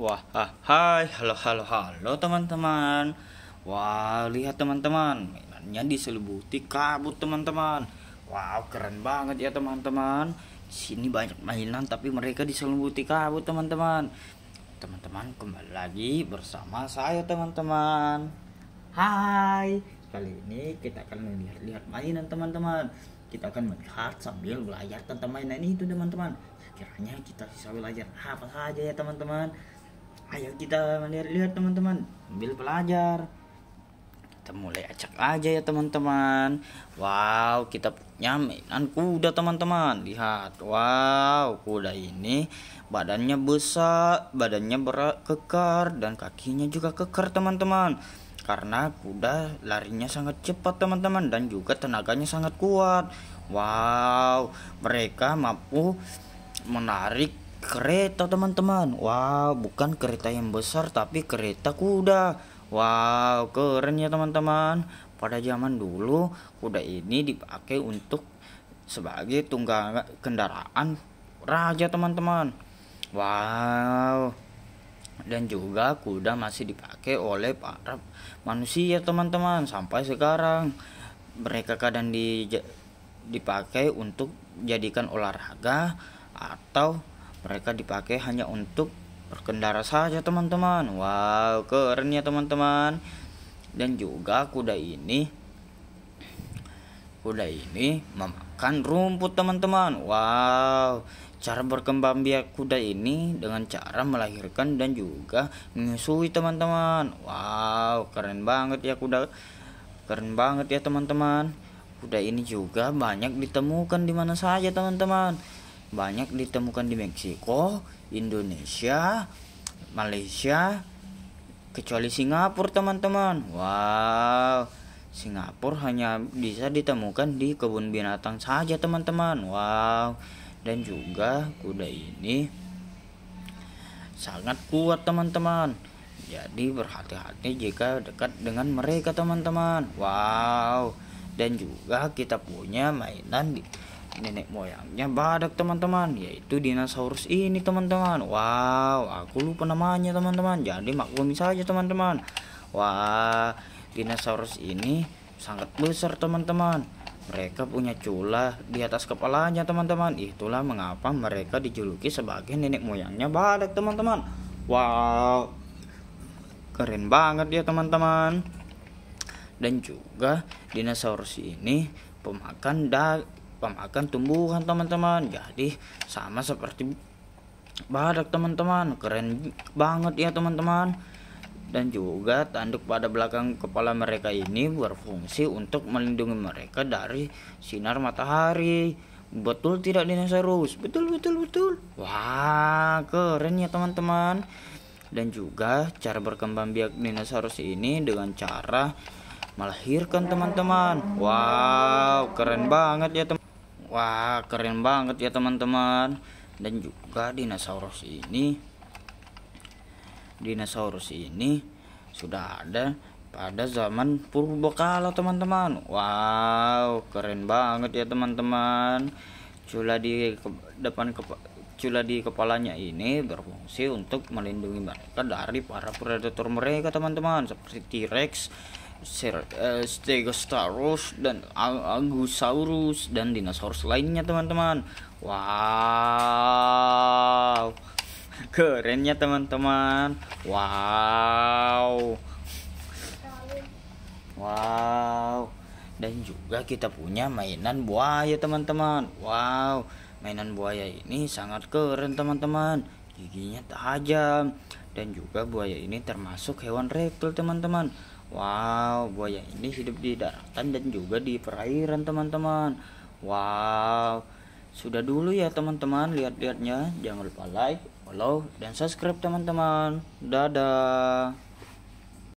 Wah, ah, hai, halo, halo, halo teman-teman. Wah, lihat teman-teman, mainannya diselubuti kabut teman-teman. Wow, keren banget ya teman-teman. Di sini banyak mainan tapi mereka diselubuti kabut teman-teman. Teman-teman kembali lagi bersama saya teman-teman. Hai, kali ini kita akan melihat-lihat mainan teman-teman kita akan melihat sambil belajar tentang mainan itu teman-teman kiranya kita bisa belajar apa saja ya teman-teman ayo kita lihat teman-teman ambil pelajar kita mulai acak aja ya teman-teman wow kita punya mainan kuda teman-teman lihat wow kuda ini badannya besar badannya berat kekar dan kakinya juga kekar teman-teman karena kuda larinya sangat cepat teman-teman dan juga tenaganya sangat kuat wow mereka mampu menarik kereta teman-teman Wow bukan kereta yang besar tapi kereta kuda Wow keren ya teman-teman Pada zaman dulu kuda ini dipakai untuk sebagai tunggang kendaraan raja teman-teman Wow dan juga kuda masih dipakai oleh para manusia teman-teman sampai sekarang mereka kadang di, dipakai untuk jadikan olahraga atau mereka dipakai hanya untuk berkendara saja teman-teman wow keren ya teman-teman dan juga kuda ini kuda ini memakan rumput teman-teman wow cara berkembang biak kuda ini dengan cara melahirkan dan juga menyusui teman-teman wow keren banget ya kuda keren banget ya teman-teman kuda ini juga banyak ditemukan di mana saja teman-teman banyak ditemukan di Meksiko, Indonesia, Malaysia, kecuali Singapura teman-teman. Wow, Singapura hanya bisa ditemukan di kebun binatang saja teman-teman. Wow, dan juga kuda ini sangat kuat teman-teman. Jadi berhati-hati jika dekat dengan mereka teman-teman. Wow, dan juga kita punya mainan di nenek moyangnya badak teman-teman yaitu dinosaurus ini teman-teman wow aku lupa namanya teman-teman jadi maklumi saja teman-teman wah dinosaurus ini sangat besar teman-teman mereka punya cula di atas kepalanya teman-teman itulah mengapa mereka dijuluki sebagai nenek moyangnya badak teman-teman wow keren banget ya teman-teman dan juga dinosaurus ini pemakan daging pemakan tumbuhan teman-teman jadi sama seperti badak teman-teman keren banget ya teman-teman dan juga tanduk pada belakang kepala mereka ini berfungsi untuk melindungi mereka dari sinar matahari betul tidak dinosaurus betul betul betul wah keren ya teman-teman dan juga cara berkembang biak dinosaurus ini dengan cara melahirkan teman-teman wow keren banget ya teman Wah keren banget ya teman-teman Dan juga dinosaurus ini Dinosaurus ini sudah ada pada zaman purbakala teman-teman Wow keren banget ya teman-teman Cula di ke depan kepa cula di kepalanya ini berfungsi untuk melindungi mereka dari para predator mereka teman-teman Seperti T-Rex Ser uh, eh, Stegosaurus dan Angusaurus dan dinosaurus lainnya teman-teman. Wow. Kerennya teman-teman. Wow. Wow. Dan juga kita punya mainan buaya teman-teman. Wow. Mainan buaya ini sangat keren teman-teman. Giginya tajam dan juga buaya ini termasuk hewan reptil teman-teman. Wow, buaya ini hidup di daratan dan juga di perairan, teman-teman. Wow, sudah dulu ya, teman-teman. Lihat-lihatnya, jangan lupa like, follow, dan subscribe, teman-teman. Dadah.